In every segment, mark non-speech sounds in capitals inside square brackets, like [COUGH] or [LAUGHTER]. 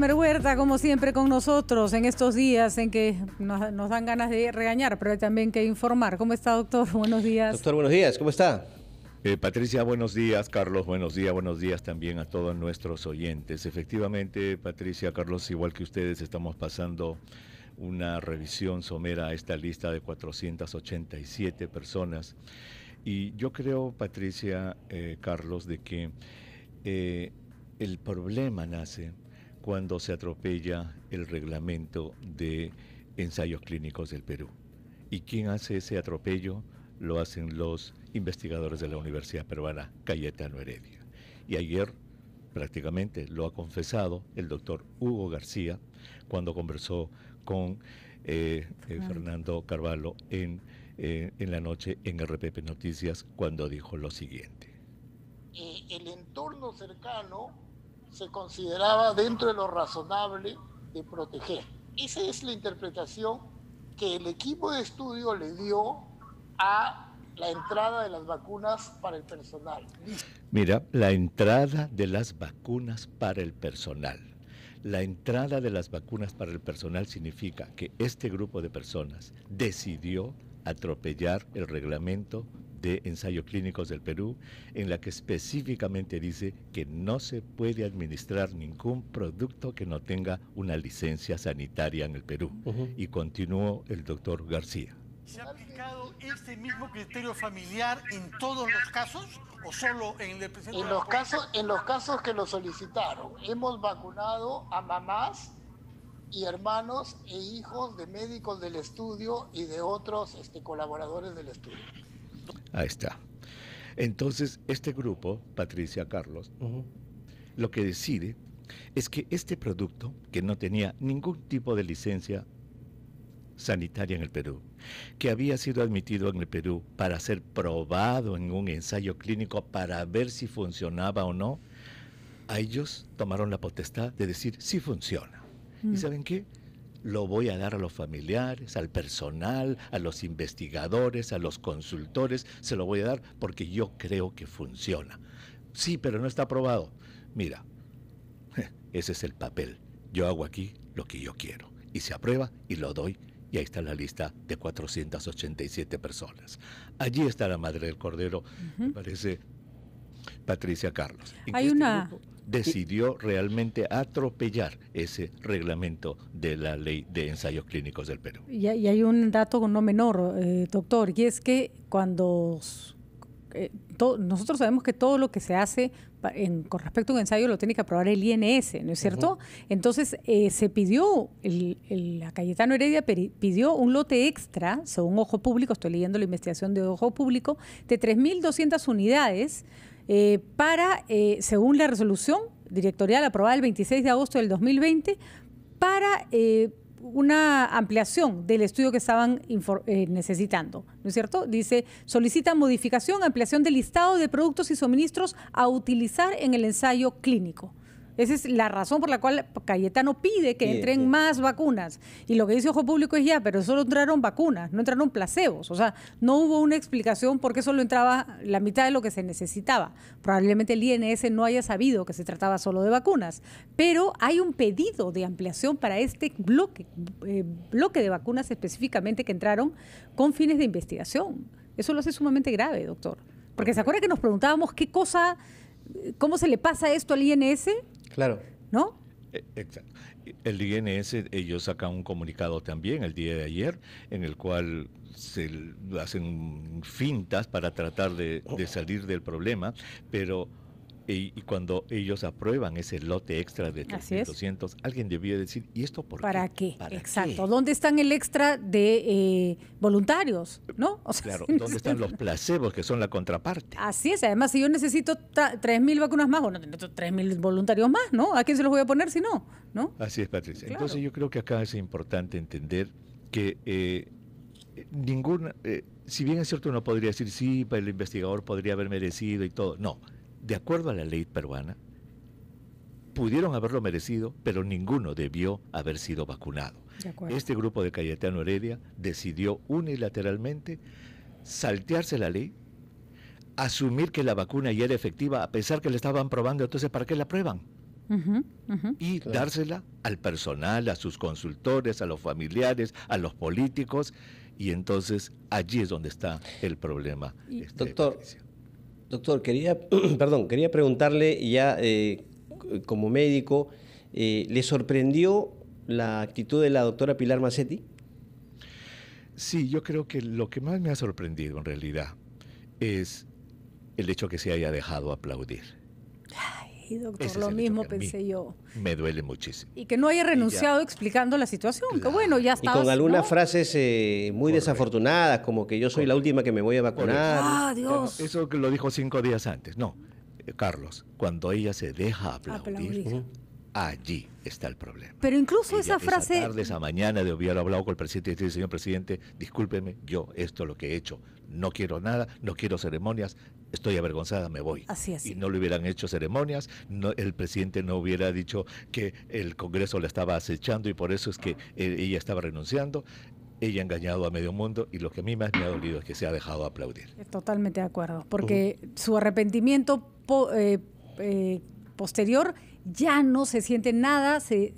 Huerta, como siempre, con nosotros en estos días en que nos, dan ganas de regañar, pero hay también que informar. ¿Cómo está, doctor? [LAUGHS] Buenos días. Doctor, buenos días. ¿Cómo está? Eh, Patricia, buenos días. Carlos, buenos días. Buenos días también a todos nuestros oyentes. Efectivamente, Patricia, Carlos, igual que ustedes, estamos pasando una revisión somera a esta lista de 487 personas. Y yo creo, Patricia, eh, Carlos, de que eh, el problema nace cuando se atropella el reglamento de ensayos clínicos del Perú. ¿Y quién hace ese atropello? Lo hacen los investigadores de la Universidad Peruana Cayetano Heredia. Y ayer prácticamente lo ha confesado el doctor Hugo García cuando conversó con eh, eh, Fernando Carvalho en, eh, en la noche en RPP Noticias cuando dijo lo siguiente. el entorno cercano se consideraba dentro de lo razonable de proteger. Esa es la interpretación que el equipo de estudio le dio a la entrada de las vacunas para el personal. Mira, la entrada de las vacunas para el personal. La entrada de las vacunas para el personal significa que este grupo de personas decidió atropellar el reglamento de ensayos clínicos del Perú, en la que específicamente dice que no se puede administrar ningún producto que no tenga una licencia sanitaria en el Perú. Y continuó el doctor García. ¿Se ha aplicado este mismo criterio familiar en todos los casos o solo en el presente? En los casos, en los casos que lo solicitaron, hemos vacunado a mamás y hermanos e hijos de médicos del estudio y de otros este, colaboradores del estudio. Ahí está. Entonces, este grupo, Patricia Carlos, lo que decide es que este producto, que no tenía ningún tipo de licencia sanitaria en el Perú, que había sido admitido en el Perú para ser probado en un ensayo clínico para ver si funcionaba o no, a ellos tomaron la potestad de decir si funciona. ¿Y mm. saben qué? Lo voy a dar a los familiares, al personal, a los investigadores, a los consultores, se lo voy a dar porque yo creo que funciona. Sí, pero no está aprobado. Mira, [LAUGHS] ese es el papel. Yo hago aquí lo que yo quiero. Y se aprueba y lo doy y ahí está la lista de 487 personas. Allí está la Madre del Cordero, me parece Patricia Carlos. Hay una... Este decidió realmente atropellar ese reglamento de la ley de ensayos clínicos del Perú. Y hay un dato no menor, eh, doctor, y es que cuando eh, nosotros sabemos que todo lo que se hace con respecto a un ensayo lo tiene que aprobar el INS, ¿no es cierto? Entonces, eh, se pidió, la Cayetano Heredia pidió un lote extra, según Ojo Público, estoy leyendo la investigación de Ojo Público, de 3.200 unidades eh, para, eh, según la resolución directorial aprobada el 26 de agosto del 2020, para eh, una ampliación del estudio que estaban necesitando, ¿no es cierto? Dice, solicita modificación, ampliación del listado de productos y suministros a utilizar en el ensayo clínico. Esa es la razón por la cual Cayetano pide que entren más vacunas. Y lo que dice Ojo Público es ya, pero solo entraron vacunas, no entraron placebos. O sea, no hubo una explicación por qué solo entraba la mitad de lo que se necesitaba. Probablemente el INS no haya sabido que se trataba solo de vacunas. Pero hay un pedido de ampliación para este bloque, eh, bloque de vacunas específicamente que entraron con fines de investigación. Eso lo hace sumamente grave, doctor. Porque se acuerda que nos preguntábamos qué cosa ¿Cómo se le pasa esto al INS? Claro. ¿No? Eh, exacto. El INS, ellos sacan un comunicado también el día de ayer, en el cual se hacen fintas para tratar de, de salir del problema, pero y, cuando ellos aprueban ese lote extra de 3.200, alguien debía decir, ¿y esto por qué? ¿Para qué? Exacto. ¿Dónde están el extra de eh, voluntarios? ¿No? claro, [LAUGHS] ¿dónde están los placebos que son la contraparte? Así es. Además, si yo necesito 3.000 vacunas más, bueno, necesito 3.000 voluntarios más, ¿no? ¿A quién se los voy a poner si no? ¿No? Así es, Patricia. Entonces, yo creo que acá es importante entender que eh, ninguna. Eh, si bien es cierto, uno podría decir, sí, pues, el investigador podría haber merecido y todo. No de acuerdo a la ley peruana, pudieron haberlo merecido, pero ninguno debió haber sido vacunado. Este grupo de Cayetano Heredia decidió unilateralmente saltearse la ley, asumir que la vacuna ya era efectiva, a pesar que la estaban probando, entonces ¿para qué la prueban? Y dársela al personal, a sus consultores, a los familiares, a los políticos, y entonces allí es donde está el problema. Este, doctor, Doctor, quería, [CLEARS THROAT] perdón, quería preguntarle ya eh, como médico, eh, ¿le sorprendió la actitud de la doctora Pilar Massetti? Sí, yo creo que lo que más me ha sorprendido en realidad es el hecho que se haya dejado aplaudir Ay, doctor, lo mismo pensé yo. Me duele muchísimo. Y que no haya renunciado explicando la situación, que bueno, ya está. Y con algunas frases eh, muy desafortunadas, como que yo soy la última que me voy a vacunar. Ah, Dios. eso que lo dijo cinco días antes. No, eh, Carlos, cuando ella se deja aplaudir. Allí está el problema. Pero incluso esa frase. Esa tarde, esa mañana, de haber hablado con el presidente y decir, señor presidente, discúlpeme, yo esto es lo que he hecho. No quiero nada, no quiero ceremonias, estoy avergonzada, me voy. Así es. Y no le hubieran hecho ceremonias, no, el presidente no hubiera dicho que el Congreso la estaba acechando y por eso es que ah. eh, ella estaba renunciando ella ha engañado a medio mundo y lo que a mí más me ha dolido es que se ha dejado aplaudir. Eh, totalmente de acuerdo, porque oh. su arrepentimiento eh, posterior ya no se siente nada, se,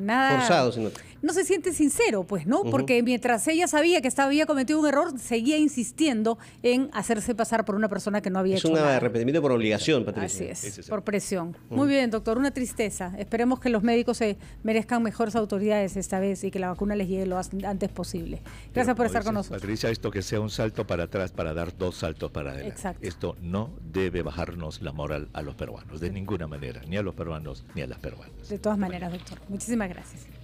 nada. Forzado, No se siente sincero, pues, ¿no? Porque mientras ella sabía que estaba, había cometido un error, seguía insistiendo en hacerse pasar por una persona que no había es hecho. Es un arrepentimiento por obligación, Patricia. Así es, por presión. Muy bien, doctor, una tristeza. Esperemos que los médicos se merezcan mejores autoridades esta vez y que la vacuna les llegue lo antes posible. Gracias por estar con nosotros. Patricia, esto que sea un salto para atrás para dar dos saltos para adelante. Exacto. Esto no debe bajarnos la moral a los peruanos, de ninguna manera, ni a los peruanos ni a las peruanas. De todas maneras, doctor. Muchísimas gracias.